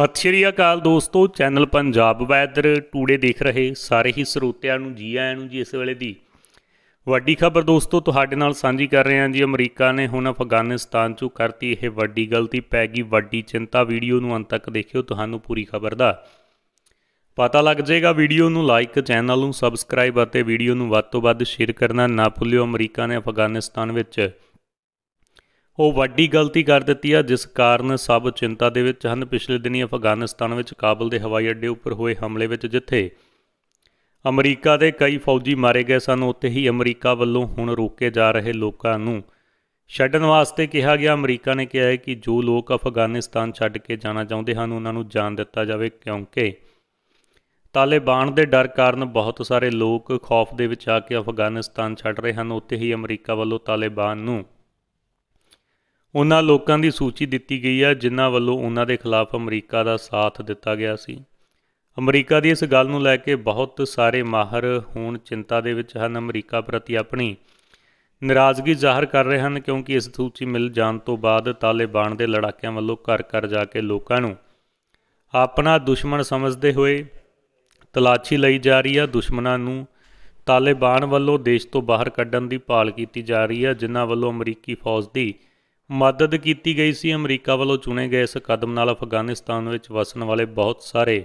ਸਤਿ ਸ਼੍ਰੀ ਅਕਾਲ ਦੋਸਤੋ channel Punjab weather today ਦੇਖ ਰਹੇ ਸਾਰੇ ਹੀ ਸਰੋਤਿਆਂ ਨੂੰ ਜੀ ਆਇਆਂ ਨੂੰ ਜੀ ਇਸ ਵੇਲੇ ਦੀ ਵੱਡੀ ਖਬਰ ਦੋਸਤੋ ਤੁਹਾਡੇ ਨਾਲ ਸਾਂਝੀ ਕਰ ਰਹੇ ਹਾਂ ਜੀ ਅਮਰੀਕਾ ਨੇ ਹੁਣ ਅਫਗਾਨਿਸਤਾਨ 'ਚੋਂ ਕਰਤੀ ਇਹ ਵੱਡੀ ਗਲਤੀ ਪੈ ਗਈ ਵੱਡੀ ਚਿੰਤਾ ਵੀਡੀਓ ਨੂੰ ਅੰਤ ਤੱਕ ਦੇਖਿਓ ਤੁਹਾਨੂੰ ਪੂਰੀ ਖਬਰ ਦਾ ਪਤਾ ਲੱਗ ਜਾਏਗਾ ਵੀਡੀਓ ਨੂੰ ਲਾਈਕ ਚੈਨਲ ਨੂੰ ਸਬਸਕ੍ਰਾਈਬ ਅਤੇ ਵੀਡੀਓ ਨੂੰ ਵੱਧ ਤੋਂ ਵੱਧ ਸ਼ੇਅਰ ਕਰਨਾ ਨਾ ਭੁੱਲਿਓ ਅਮਰੀਕਾ ਨੇ ਅਫਗਾਨਿਸਤਾਨ ਵਿੱਚ ਉਹ ਵੱਡੀ ਗਲਤੀ ਕਰ ਦਿੱਤੀ ਆ ਜਿਸ ਕਾਰਨ ਸਭ ਚਿੰਤਾ ਦੇ ਵਿੱਚ ਹਨ ਪਿਛਲੇ ਦਿਨੀ ਅਫਗਾਨਿਸਤਾਨ ਵਿੱਚ ਕਾਬਲ ਦੇ ਹਵਾਈ ਅੱਡੇ ਉੱਪਰ ਹੋਏ ਹਮਲੇ ਵਿੱਚ ਜਿੱਥੇ ਅਮਰੀਕਾ ਦੇ ਕਈ ਫੌਜੀ ਮਾਰੇ ਗਏ ਸਨ ਉੱਥੇ ਹੀ ਅਮਰੀਕਾ ਵੱਲੋਂ ਹੁਣ ਰੋਕੇ ਜਾ ਰਹੇ ਲੋਕਾਂ ਨੂੰ ਛੱਡਣ ਵਾਸਤੇ ਕਿਹਾ ਗਿਆ ਅਮਰੀਕਾ ਨੇ ਕਿਹਾ ਹੈ ਕਿ ਜੋ ਲੋਕ ਅਫਗਾਨਿਸਤਾਨ ਛੱਡ ਕੇ ਜਾਣਾ ਚਾਹੁੰਦੇ ਹਨ ਉਹਨਾਂ ਨੂੰ ਜਾਣ ਦਿੱਤਾ ਜਾਵੇ ਕਿਉਂਕਿ ਤਾਲਿਬਾਨ ਦੇ ਡਰ ਕਾਰਨ ਬਹੁਤ ਸਾਰੇ ਲੋਕ ਖੌਫ ਦੇ ਵਿੱਚ ਆ ਕੇ ਅਫਗਾਨਿਸਤਾਨ ਛੱਡ ਰਹੇ ਹਨ ਉੱਥੇ ਹੀ ਅਮਰੀਕਾ ਵੱਲੋਂ ਤਾਲਿਬਾਨ ਨੂੰ ਉਹਨਾਂ ਲੋਕਾਂ ਦੀ ਸੂਚੀ ਦਿੱਤੀ ਗਈ ਹੈ ਜਿਨ੍ਹਾਂ ਵੱਲੋਂ ਉਹਨਾਂ ਦੇ ਖਿਲਾਫ ਅਮਰੀਕਾ ਦਾ ਸਾਥ ਦਿੱਤਾ ਗਿਆ ਸੀ ਅਮਰੀਕਾ ਦੀ ਇਸ ਗੱਲ ਨੂੰ ਲੈ ਕੇ ਬਹੁਤ ਸਾਰੇ ਮਾਹਰ ਹੁਣ ਚਿੰਤਾ ਦੇ ਵਿੱਚ ਹਨ ਅਮਰੀਕਾ ਪ੍ਰਤੀ ਆਪਣੀ ਨਰਾਜ਼ਗੀ ਜ਼ਾਹਰ ਕਰ ਰਹੇ ਹਨ ਕਿਉਂਕਿ ਇਸ ਸੂਚੀ ਮਿਲ ਜਾਣ ਤੋਂ ਬਾਅਦ ਤਾਲਿਬਾਨ ਦੇ ਲੜਾਕਿਆਂ ਵੱਲੋਂ ਘਰ-ਘਰ ਜਾ ਕੇ ਲੋਕਾਂ ਨੂੰ ਆਪਣਾ ਦੁਸ਼ਮਣ ਸਮਝਦੇ ਹੋਏ ਤਲਾਸ਼ੀ ਲਈ ਜਾ ਰਹੀ ਹੈ ਦੁਸ਼ਮਣਾਂ ਨੂੰ ਤਾਲਿਬਾਨ ਵੱਲੋਂ ਦੇਸ਼ ਤੋਂ ਬਾਹਰ ਕੱਢਣ ਦੀ ਭਾਲ ਕੀਤੀ ਜਾ ਰਹੀ ਹੈ ਜਿਨ੍ਹਾਂ ਵੱਲੋਂ ਅਮਰੀਕੀ ਫੌਜ ਦੀ ਮਦਦ ਕੀਤੀ ਗਈ ਸੀ ਅਮਰੀਕਾ ਵੱਲੋਂ ਚੁਣੇ ਗਏ ਇਸ ਕਦਮ ਨਾਲ ਅਫਗਾਨਿਸਤਾਨ ਵਿੱਚ ਵਸਣ ਵਾਲੇ ਬਹੁਤ ਸਾਰੇ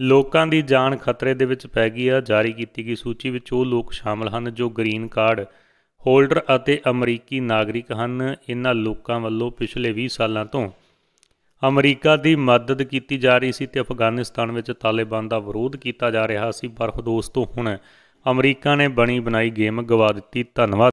ਲੋਕਾਂ ਦੀ ਜਾਨ ਖਤਰੇ ਦੇ ਵਿੱਚ ਪੈ ਗਈ ਆ ਜਾਰੀ ਕੀਤੀ ਗਈ ਸੂਚੀ ਵਿੱਚ ਉਹ ਲੋਕ ਸ਼ਾਮਲ ਹਨ ਜੋ ਗ੍ਰੀਨ ਕਾਰਡ ਹੋਲਡਰ ਅਤੇ ਅਮਰੀਕੀ ਨਾਗਰਿਕ ਹਨ ਇਹਨਾਂ ਲੋਕਾਂ ਵੱਲੋਂ ਪਿਛਲੇ 20 ਸਾਲਾਂ ਤੋਂ ਅਮਰੀਕਾ ਦੀ ਮਦਦ ਕੀਤੀ ਜਾ ਰਹੀ ਸੀ ਤੇ ਅਫਗਾਨਿਸਤਾਨ ਵਿੱਚ ਤਾਲਿਬਾਨ ਦਾ ਵਿਰੋਧ ਕੀਤਾ ਜਾ ਰਿਹਾ ਸੀ ਪਰ ਦੋਸਤੋ ਹੁਣ ਅਮਰੀਕਾ ਨੇ ਬਣੀ ਬਣਾਈ ਗੇਮ ਗਵਾ ਦਿੱਤੀ ਧੰਨਵਾਦ